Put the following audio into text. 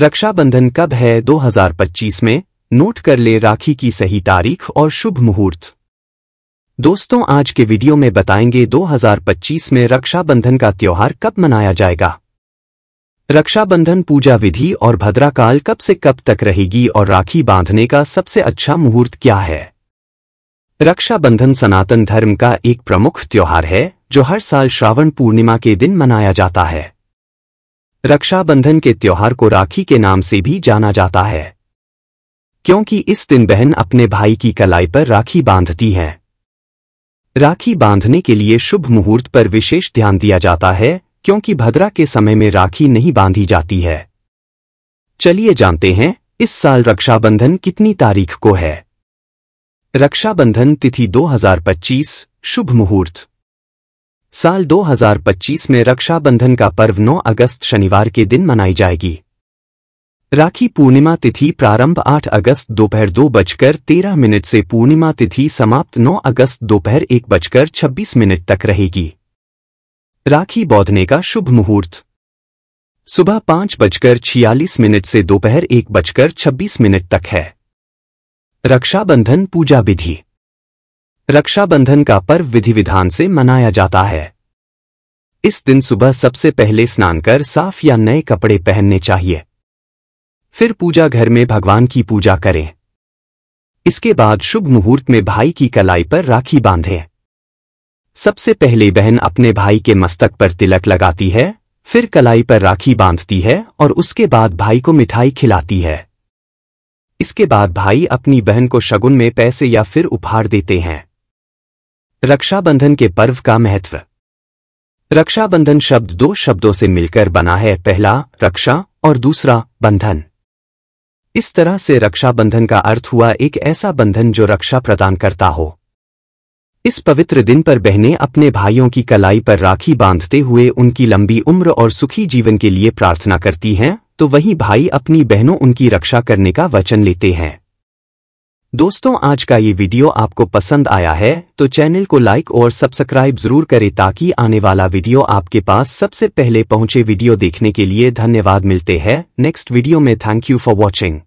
रक्षाबंधन कब है 2025 में नोट कर ले राखी की सही तारीख और शुभ मुहूर्त दोस्तों आज के वीडियो में बताएंगे 2025 में रक्षाबंधन का त्यौहार कब मनाया जाएगा रक्षाबंधन पूजा विधि और भद्राकाल कब से कब तक रहेगी और राखी बांधने का सबसे अच्छा मुहूर्त क्या है रक्षाबंधन सनातन धर्म का एक प्रमुख त्यौहार है जो हर साल श्रावण पूर्णिमा के दिन मनाया जाता है रक्षाबंधन के त्योहार को राखी के नाम से भी जाना जाता है क्योंकि इस दिन बहन अपने भाई की कलाई पर राखी बांधती हैं राखी बांधने के लिए शुभ मुहूर्त पर विशेष ध्यान दिया जाता है क्योंकि भद्रा के समय में राखी नहीं बांधी जाती है चलिए जानते हैं इस साल रक्षाबंधन कितनी तारीख को है रक्षाबंधन तिथि 2025 शुभ मुहूर्त साल 2025 में रक्षाबंधन का पर्व 9 अगस्त शनिवार के दिन मनाई जाएगी राखी पूर्णिमा तिथि प्रारंभ 8 अगस्त दोपहर दो बजकर तेरह मिनट से पूर्णिमा तिथि समाप्त 9 अगस्त दोपहर एक बजकर छब्बीस मिनट तक रहेगी राखी बौधने का शुभ मुहूर्त सुबह पांच बजकर छियालीस मिनट से दोपहर एक बजकर छब्बीस मिनट तक है रक्षाबंधन पूजा विधि रक्षाबंधन का पर्व विधि विधान से मनाया जाता है इस दिन सुबह सबसे पहले स्नान कर साफ या नए कपड़े पहनने चाहिए फिर पूजा घर में भगवान की पूजा करें इसके बाद शुभ मुहूर्त में भाई की कलाई पर राखी बांधें सबसे पहले बहन अपने भाई के मस्तक पर तिलक लगाती है फिर कलाई पर राखी बांधती है और उसके बाद भाई को मिठाई खिलाती है इसके बाद भाई अपनी बहन को शगुन में पैसे या फिर उपहार देते हैं रक्षाबंधन के पर्व का महत्व रक्षाबंधन शब्द दो शब्दों से मिलकर बना है पहला रक्षा और दूसरा बंधन इस तरह से रक्षाबंधन का अर्थ हुआ एक ऐसा बंधन जो रक्षा प्रदान करता हो इस पवित्र दिन पर बहनें अपने भाइयों की कलाई पर राखी बांधते हुए उनकी लंबी उम्र और सुखी जीवन के लिए प्रार्थना करती हैं तो वही भाई अपनी बहनों उनकी रक्षा करने का वचन लेते हैं दोस्तों आज का ये वीडियो आपको पसंद आया है तो चैनल को लाइक और सब्सक्राइब जरूर करें ताकि आने वाला वीडियो आपके पास सबसे पहले पहुंचे वीडियो देखने के लिए धन्यवाद मिलते हैं नेक्स्ट वीडियो में थैंक यू फॉर वॉचिंग